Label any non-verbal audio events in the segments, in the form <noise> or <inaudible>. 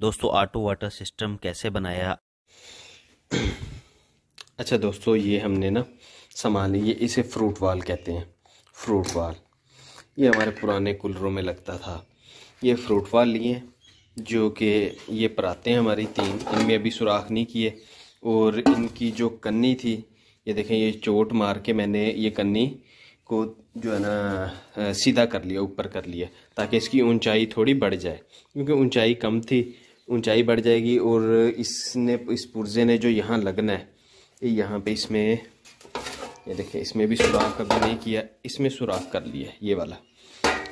दोस्तों auto water system कैसे बनाया अच्छा दोस्तों ये हमने ना सामान ली ये इसे फ्रूट वाल कहते हैं फ्रूट वाल ये हमारे पुराने कुलरों में लगता था ये फ्रूट वाल लिए जो कि ये पराते हैं हमारी तीन इनमें अभी सुराख नहीं किए और इनकी जो कन्नी थी ये देखें ये चोट मार के मैंने ये कन्नी को जो है ना सीधा कर लिया ऊपर कर लिया ताकि इसकी ऊंचाई थोड़ी बढ़ जाए क्योंकि ऊंचाई कम थी ऊंचाई बढ़ जाएगी और इसने इस पुर्जे ने जो यहाँ लगना है ये यहाँ पे इसमें ये देखिए इसमें भी सुराख कभी नहीं किया इसमें सुराख कर लिया ये वाला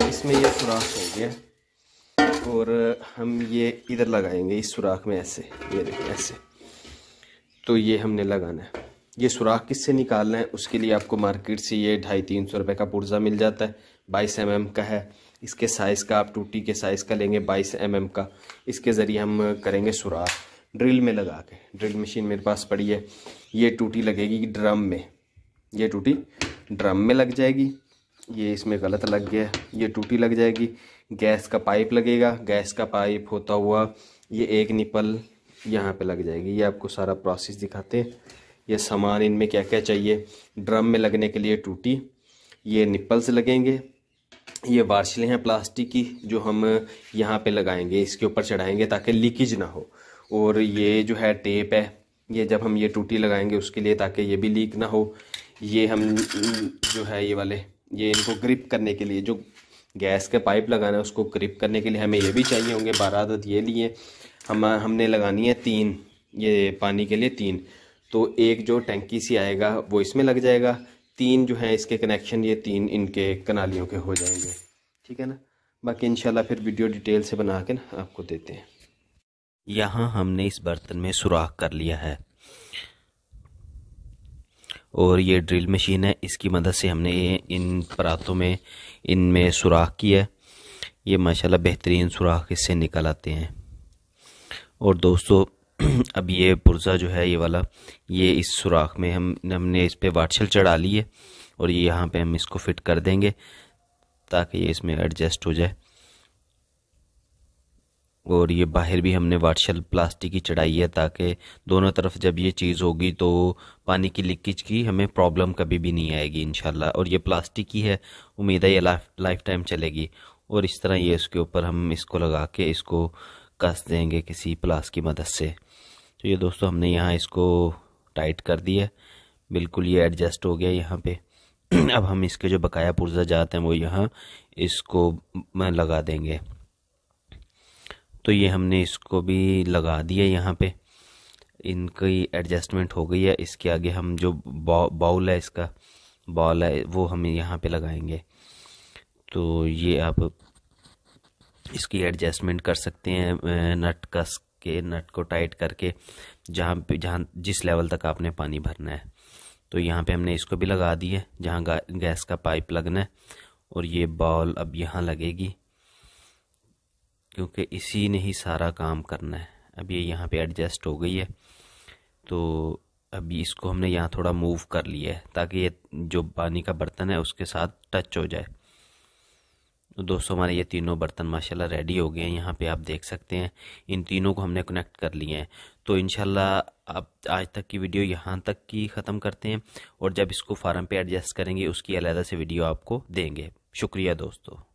इसमें ये सुराख हो गया और हम ये इधर लगाएंगे इस सुराख में ऐसे ये देखिए ऐसे तो ये हमने लगाना है ये सुराख किससे निकालना है उसके लिए आपको मार्केट से ये ढाई तीन सौ रुपये का पुर्जा मिल जाता है बाईस एम का है इसके साइज़ का आप टूटी के साइज़ का लेंगे बाईस एम का इसके ज़रिए हम करेंगे सुराख ड्रिल में लगा के ड्रिल मशीन मेरे पास पड़ी है ये टूटी लगेगी ड्रम में ये टूटी ड्रम में लग जाएगी ये इसमें गलत लग गया ये टूटी लग जाएगी गैस का पाइप लगेगा गैस का पाइप होता हुआ ये एक निपल यहाँ पे लग जाएगी ये आपको सारा प्रोसेस दिखाते हैं ये सामान इनमें क्या क्या चाहिए ड्रम में लगने के लिए टूटी ये निप्पल्स लगेंगे ये वार्शिलें हैं प्लास्टिक की जो हम यहाँ पे लगाएंगे इसके ऊपर चढ़ाएंगे ताकि लीकेज ना हो और ये जो है टेप है ये जब हम ये टूटी लगाएंगे उसके लिए ताकि ये भी लीक ना हो ये हम जो है ये वाले ये इनको ग्रिप करने के लिए जो गैस के पाइप लगाना है उसको ग्रिप करने के लिए हमें ये भी चाहिए होंगे बारह आदत ये लिए हम हमने लगानी है तीन ये पानी के लिए तीन तो एक जो टैंकी सी आएगा वो इसमें लग जाएगा तीन जो है इसके कनेक्शन ये तीन इनके कनालियों के हो जाएंगे ठीक है ना बाकी इंशाल्लाह फिर वीडियो डिटेल से बना के ना आपको देते हैं यहाँ हमने इस बर्तन में सुराख कर लिया है और ये ड्रिल मशीन है इसकी मदद से हमने इन परातों में इनमें सुराख किया है ये माशाल्लाह बेहतरीन सुराख इससे निकल आते हैं और दोस्तों <clears throat> अब ये पुर्ज़ा जो है ये वाला ये इस सुराख में हम हमने इस पर वाटशल चढ़ा ली है और ये यहाँ पे हम इसको फिट कर देंगे ताकि ये इसमें एडजस्ट हो जाए और ये बाहर भी हमने वाटशल प्लास्टिक की चढ़ाई है ताकि दोनों तरफ जब ये चीज़ होगी तो पानी की लीकेज की हमें प्रॉब्लम कभी भी नहीं आएगी इन और ये प्लास्टिक की है उम्मीद है ये लाइफ लाइफ टाइम चलेगी और इस तरह ये इसके ऊपर हम इसको लगा के इसको कस देंगे किसी प्लास की मदद से तो ये दोस्तों हमने यहाँ इसको टाइट कर दिया बिल्कुल ये एडजस्ट हो गया यहाँ पे <clears throat> अब हम इसके जो बकाया पुर्जा जाते हैं वो यहाँ इसको लगा देंगे तो ये हमने इसको भी लगा दिया यहाँ पे इनकी एडजस्टमेंट हो गई है इसके आगे हम जो बाउल है इसका बॉल है वो हम यहाँ पे लगाएंगे तो ये आप इसकी एडजस्टमेंट कर सकते हैं नट कस के नट को टाइट करके जहाँ पे जहाँ जिस लेवल तक आपने पानी भरना है तो यहाँ पे हमने इसको भी लगा दी है जहाँ गैस का पाइप लगना है और ये बॉल अब यहाँ लगेगी क्योंकि इसी ने ही सारा काम करना है अब ये यहाँ पे एडजस्ट हो गई है तो अभी इसको हमने यहाँ थोड़ा मूव कर लिया है ताकि ये जो पानी का बर्तन है उसके साथ टच हो जाए तो दोस्तों हमारे ये तीनों बर्तन माशाल्लाह रेडी हो गए हैं यहाँ पे आप देख सकते हैं इन तीनों को हमने कनेक्ट कर लिए हैं तो इनशाला आप आज तक की वीडियो यहाँ तक की ख़त्म करते हैं और जब इसको फार्म पे एडजस्ट करेंगे उसकी अलहदा से वीडियो आपको देंगे शुक्रिया दोस्तों